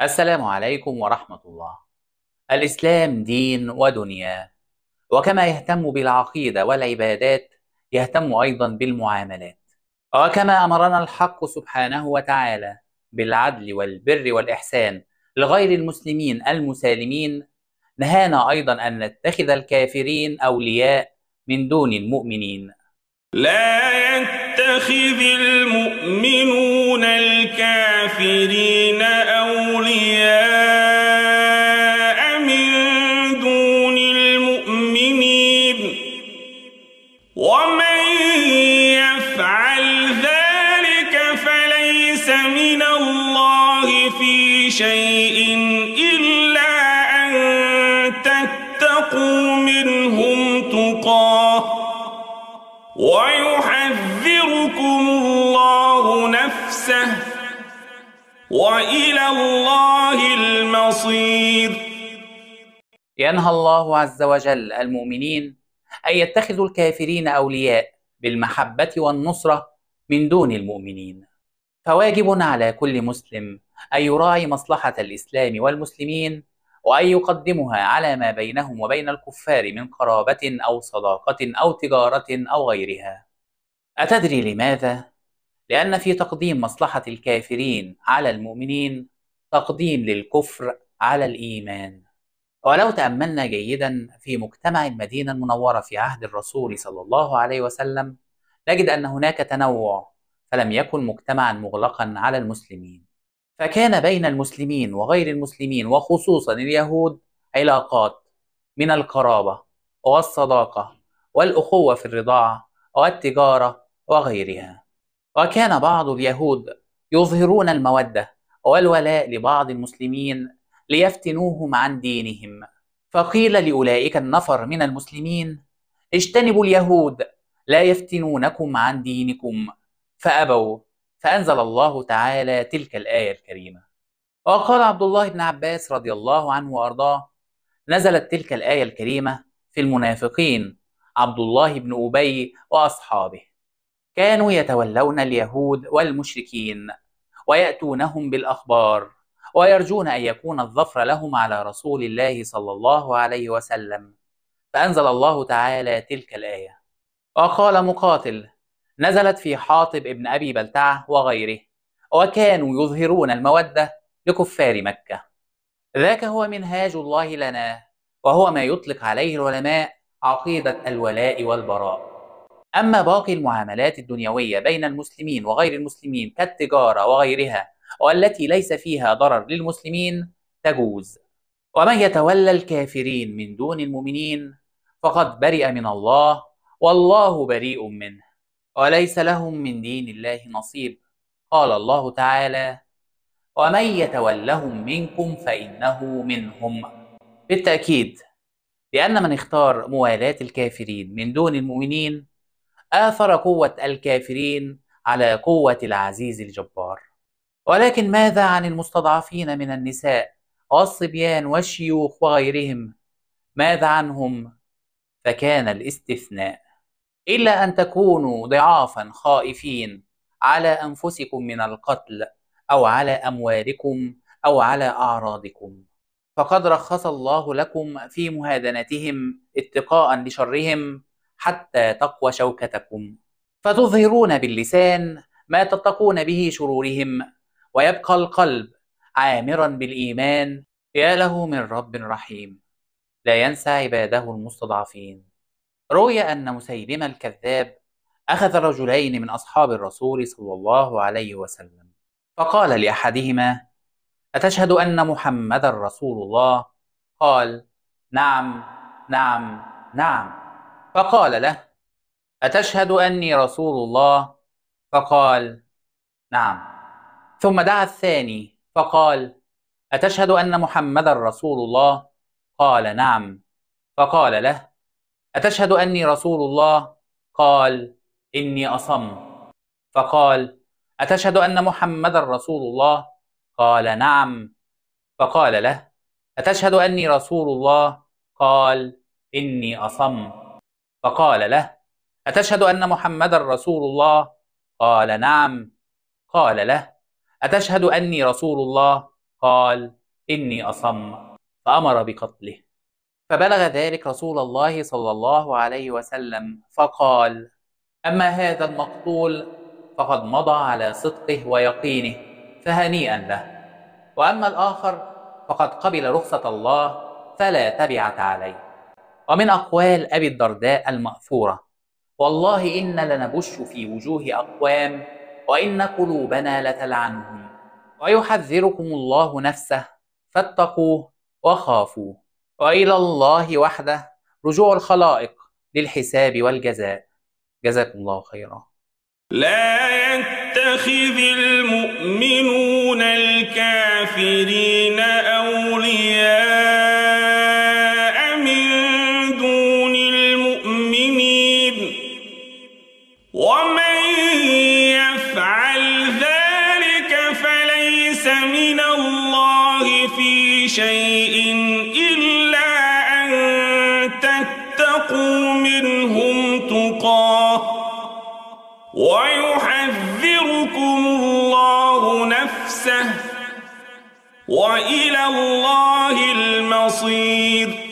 السلام عليكم ورحمة الله. الإسلام دين ودنيا، وكما يهتم بالعقيدة والعبادات، يهتم أيضا بالمعاملات. وكما أمرنا الحق سبحانه وتعالى بالعدل والبر والإحسان لغير المسلمين المسالمين، نهانا أيضا أن نتخذ الكافرين أولياء من دون المؤمنين. لا يتخذ المؤمنون الكافرين أولياء وإلى الله المصير ينهى الله عز وجل المؤمنين أن يتخذوا الكافرين أولياء بالمحبة والنصرة من دون المؤمنين فواجب على كل مسلم أن يراعي مصلحة الإسلام والمسلمين وأن يقدمها على ما بينهم وبين الكفار من قرابة أو صداقة أو تجارة أو غيرها أتدري لماذا لأن في تقديم مصلحة الكافرين على المؤمنين تقديم للكفر على الإيمان ولو تأملنا جيدا في مجتمع المدينة المنورة في عهد الرسول صلى الله عليه وسلم نجد أن هناك تنوع فلم يكن مجتمعا مغلقا على المسلمين فكان بين المسلمين وغير المسلمين وخصوصا اليهود علاقات من القرابة والصداقة والأخوة في الرضاعة والتجارة وغيرها وكان بعض اليهود يظهرون المودة والولاء لبعض المسلمين ليفتنوهم عن دينهم فقيل لأولئك النفر من المسلمين اجتنبوا اليهود لا يفتنونكم عن دينكم فأبوا فأنزل الله تعالى تلك الآية الكريمة وقال عبد الله بن عباس رضي الله عنه وأرضاه نزلت تلك الآية الكريمة في المنافقين عبد الله بن أبي وأصحابه كانوا يتولون اليهود والمشركين وياتونهم بالاخبار ويرجون ان يكون الظفر لهم على رسول الله صلى الله عليه وسلم فانزل الله تعالى تلك الايه وقال مقاتل نزلت في حاطب ابن ابي بلتعه وغيره وكانوا يظهرون الموده لكفار مكه ذاك هو منهاج الله لنا وهو ما يطلق عليه العلماء عقيده الولاء والبراء أما باقي المعاملات الدنيوية بين المسلمين وغير المسلمين كالتجارة وغيرها والتي ليس فيها ضرر للمسلمين تجوز ومن يتولى الكافرين من دون المؤمنين فقد برئ من الله والله بريء منه وليس لهم من دين الله نصيب قال الله تعالى ومن يتولهم منكم فإنه منهم بالتأكيد لأن من اختار موالاة الكافرين من دون المؤمنين آثر قوة الكافرين على قوة العزيز الجبار ولكن ماذا عن المستضعفين من النساء والصبيان والشيوخ وغيرهم ماذا عنهم فكان الاستثناء إلا أن تكونوا ضعافا خائفين على أنفسكم من القتل أو على أموالكم أو على أعراضكم فقد رخص الله لكم في مهادنتهم اتقاء لشرهم حتى تقوى شوكتكم فتظهرون باللسان ما تتقون به شرورهم ويبقى القلب عامرا بالايمان يا له من رب رحيم لا ينسى عباده المستضعفين روي ان مسيلم الكذاب اخذ رجلين من اصحاب الرسول صلى الله عليه وسلم فقال لاحدهما اتشهد ان محمدا رسول الله قال نعم نعم نعم فقال له أتشهد أني رسول الله فقال نعم ثم دعا الثاني فقال أتشهد أن محمدا رسول الله قال نعم فقال له أتشهد أني رسول الله قال إني أصم فقال أتشهد أن محمدا رسول الله قال نعم فقال له أتشهد أني رسول الله قال إني أصم فقال له أتشهد أن محمد رسول الله؟ قال نعم قال له أتشهد أني رسول الله؟ قال إني أصم فأمر بقتله فبلغ ذلك رسول الله صلى الله عليه وسلم فقال أما هذا المقتول فقد مضى على صدقه ويقينه فهنيئا له وأما الآخر فقد قبل رخصة الله فلا تبعة عليه ومن أقوال أبي الدرداء المأثورة والله إن لنبش في وجوه أقوام وإن قلوبنا لتلعنهم ويحذركم الله نفسه فاتقوه وخافوه وإلى الله وحده رجوع الخلائق للحساب والجزاء جزاكم الله خيرا لا يتخذ المؤمنون الكافرين أو ليس من الله في شيء إلا أن تتقوا منهم تقاه ويحذركم الله نفسه وإلى الله المصير